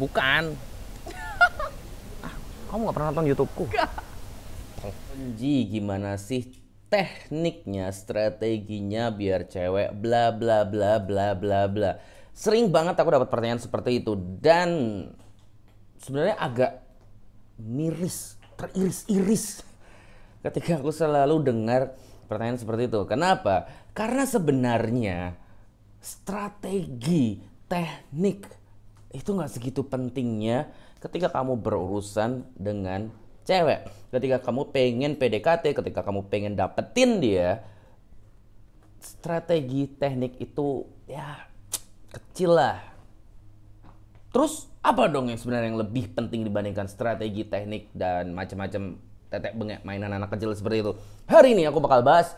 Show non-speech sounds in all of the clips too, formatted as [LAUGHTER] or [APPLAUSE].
Bukan. [LAUGHS] Ah, kamu nggak pernah nonton YouTubeku? Ji, gimana sih tekniknya, strateginya biar cewek bla bla bla bla bla bla. Sering banget aku dapat pertanyaan seperti itu dan sebenarnya agak miris, teriris-iris ketika aku selalu dengar pertanyaan seperti itu. Kenapa? Karena sebenarnya strategi, teknik itu nggak segitu pentingnya ketika kamu berurusan dengan cewek. Ketika kamu pengen PDKT, ketika kamu pengen dapetin dia, strategi teknik itu ya kecil lah. Terus apa dong yang sebenarnya yang lebih penting dibandingkan strategi teknik dan macam-macam tetek bengek mainan anak kecil seperti itu? Hari ini aku bakal bahas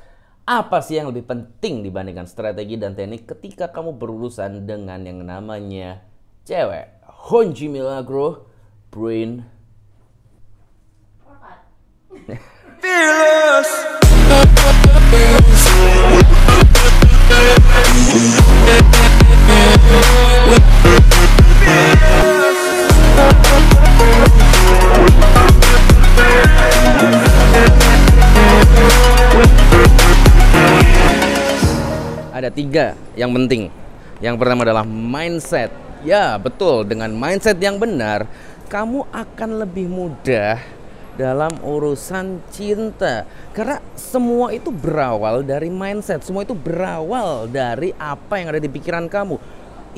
apa sih yang lebih penting dibandingkan strategi dan teknik ketika kamu berurusan dengan yang namanya cewek Honji Milagro Brain Fearless Ada tiga yang penting. Yang pertama adalah mindset Ya, betul. Dengan mindset yang benar, kamu akan lebih mudah dalam urusan cinta. Karena semua itu berawal dari mindset, semua itu berawal dari apa yang ada di pikiran kamu.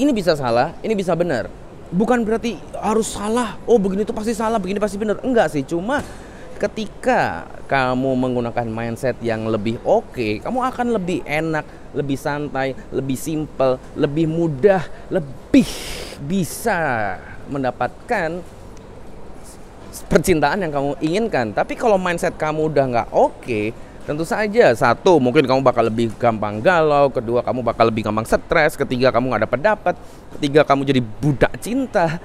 Ini bisa salah, ini bisa benar. Bukan berarti harus salah. Oh, begini itu pasti salah, begini pasti benar. Enggak sih, cuma ketika kamu menggunakan mindset yang lebih oke, okay, kamu akan lebih enak, lebih santai, lebih simple, lebih mudah, lebih bisa mendapatkan percintaan yang kamu inginkan. Tapi kalau mindset kamu udah nggak oke, okay, tentu saja satu mungkin kamu bakal lebih gampang galau, kedua kamu bakal lebih gampang stres, ketiga kamu nggak dapat dapat, ketiga kamu jadi budak cinta,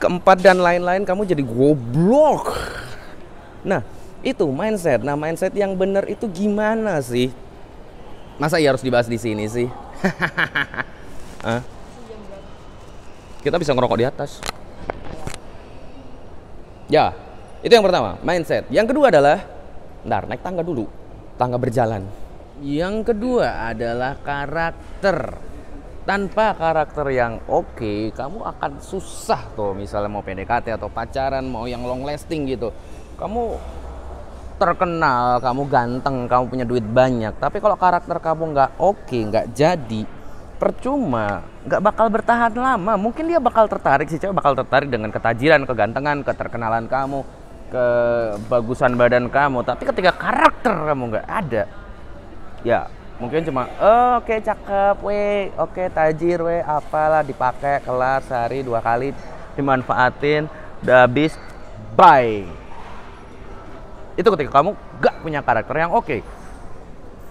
keempat dan lain-lain kamu jadi goblok Nah, itu mindset. Nah, mindset yang benar itu gimana sih? Masa ya harus dibahas di sini sih? [LAUGHS] Hah? Kita bisa ngerokok di atas. Ya, itu yang pertama, mindset. Yang kedua adalah, ntar naik tangga dulu, tangga berjalan. Yang kedua adalah karakter. Tanpa karakter yang oke, okay, kamu akan susah tuh misalnya mau PDKT atau pacaran, mau yang long lasting gitu kamu terkenal, kamu ganteng, kamu punya duit banyak, tapi kalau karakter kamu nggak oke, nggak jadi, percuma, nggak bakal bertahan lama. Mungkin dia bakal tertarik sih, coba, bakal tertarik dengan ketajiran, kegantengan, keterkenalan kamu, kebagusan badan kamu. Tapi ketika karakter kamu nggak ada, ya mungkin cuma oh, oke okay, cakep, we, oke okay, tajir, we, apalah dipakai kelar sehari dua kali dimanfaatin, udah habis, bye. Itu ketika kamu gak punya karakter yang oke. Okay.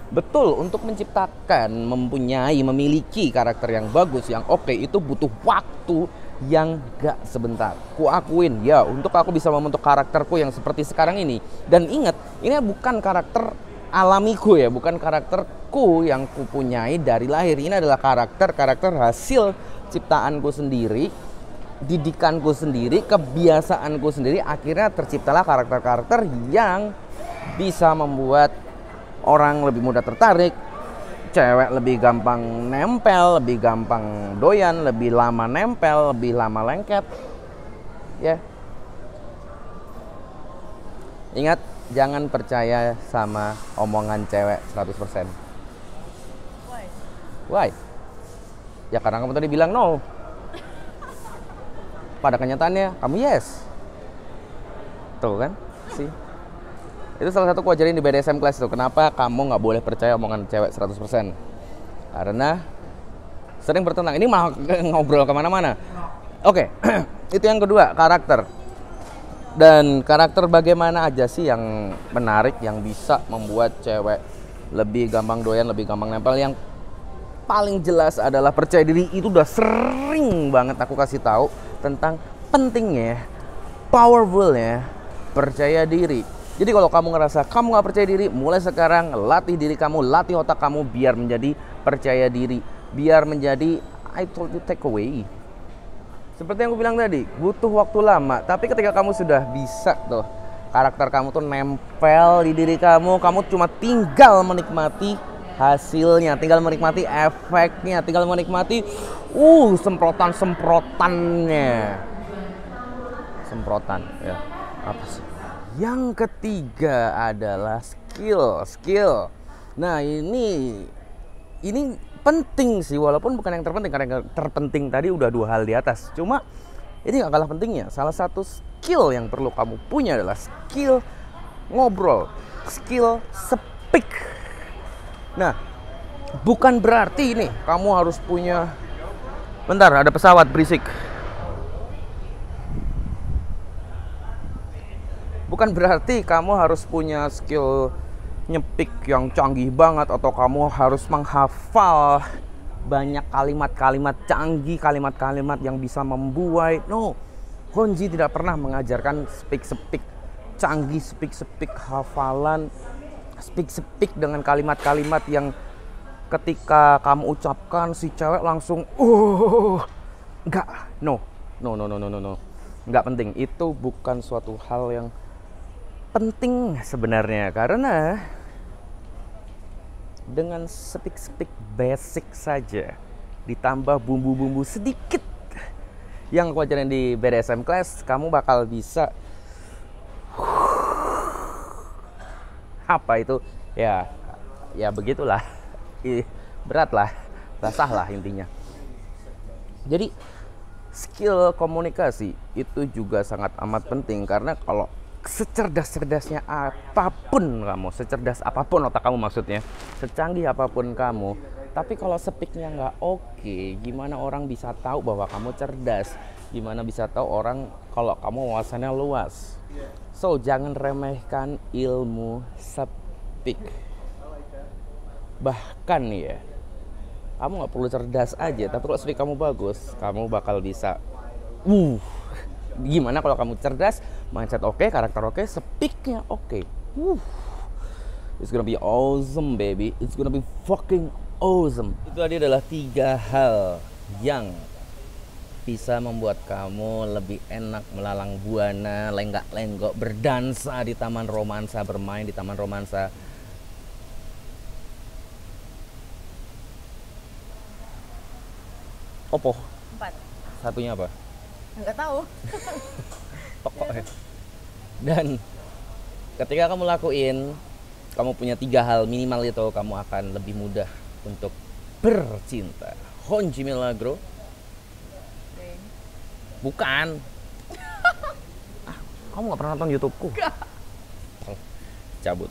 Betul, untuk menciptakan, mempunyai, memiliki karakter yang bagus, yang oke okay, itu butuh waktu yang gak sebentar. Ku akuin ya, untuk aku bisa membentuk karakterku yang seperti sekarang ini. Dan ingat, ini bukan karakter alamiku ya, bukan karakterku yang kupunyai dari lahir. Ini adalah karakter-karakter hasil ciptaanku sendiri didikanku sendiri, kebiasaanku sendiri, akhirnya terciptalah karakter-karakter yang bisa membuat orang lebih mudah tertarik, cewek lebih gampang nempel, lebih gampang doyan, lebih lama nempel, lebih lama lengket. Ya. Yeah. Ingat, jangan percaya sama omongan cewek 100%. Why? Why? Ya karena kamu tadi bilang no pada kenyataannya kamu yes tuh kan sih itu salah satu kuajarin di BDSM class itu kenapa kamu nggak boleh percaya omongan cewek 100% karena sering bertentang ini mah [LAUGHS] ngobrol kemana-mana oke okay. [CLEARS THROAT] itu yang kedua karakter dan karakter bagaimana aja sih yang menarik yang bisa membuat cewek lebih gampang doyan lebih gampang nempel yang paling jelas adalah percaya diri itu udah sering banget aku kasih tahu tentang pentingnya, powerfulnya percaya diri. Jadi kalau kamu ngerasa kamu nggak percaya diri, mulai sekarang latih diri kamu, latih otak kamu biar menjadi percaya diri, biar menjadi I told you take away. Seperti yang aku bilang tadi, butuh waktu lama, tapi ketika kamu sudah bisa tuh karakter kamu tuh nempel di diri kamu, kamu cuma tinggal menikmati hasilnya, tinggal menikmati efeknya, tinggal menikmati uh semprotan-semprotannya. Semprotan ya. Apa sih? Yang ketiga adalah skill, skill. Nah, ini ini penting sih walaupun bukan yang terpenting karena yang terpenting tadi udah dua hal di atas. Cuma ini gak kalah pentingnya. Salah satu skill yang perlu kamu punya adalah skill ngobrol, skill speak Nah, bukan berarti ini kamu harus punya Bentar, ada pesawat berisik. Bukan berarti kamu harus punya skill nyepik yang canggih banget atau kamu harus menghafal banyak kalimat-kalimat canggih, kalimat-kalimat yang bisa membuai. No, Honji tidak pernah mengajarkan speak-speak canggih, speak-speak hafalan speak-speak dengan kalimat-kalimat yang ketika kamu ucapkan si cewek langsung uh enggak no no no no no no no nggak penting itu bukan suatu hal yang penting sebenarnya karena dengan speak-speak basic saja ditambah bumbu-bumbu sedikit yang kuajarin di BDSM class kamu bakal bisa uh, apa itu ya ya begitulah berat lah basah lah intinya jadi skill komunikasi itu juga sangat amat penting karena kalau secerdas-cerdasnya apapun kamu secerdas apapun otak kamu maksudnya secanggih apapun kamu tapi kalau speaknya nggak oke okay, gimana orang bisa tahu bahwa kamu cerdas gimana bisa tahu orang kalau kamu wawasannya luas So, jangan remehkan ilmu septik. Bahkan ya, kamu nggak perlu cerdas aja, tapi kalau studi kamu bagus, kamu bakal bisa. Uh, gimana kalau kamu cerdas, mindset oke, okay, karakter oke, okay, sepiknya oke. Okay. Uh, it's gonna be awesome, baby. It's gonna be fucking awesome. Itu tadi adalah tiga hal yang bisa membuat kamu lebih enak melalang buana, lenggak-lenggok, berdansa di taman romansa, bermain di taman romansa. Opo? Empat. Satunya apa? Enggak tahu. [LAUGHS] Pokok ya. Dan ketika kamu lakuin, kamu punya tiga hal minimal itu, kamu akan lebih mudah untuk bercinta. Honji Milagro, Bukan. [LAUGHS] Ah, kamu nggak pernah nonton YouTubeku? Cabut.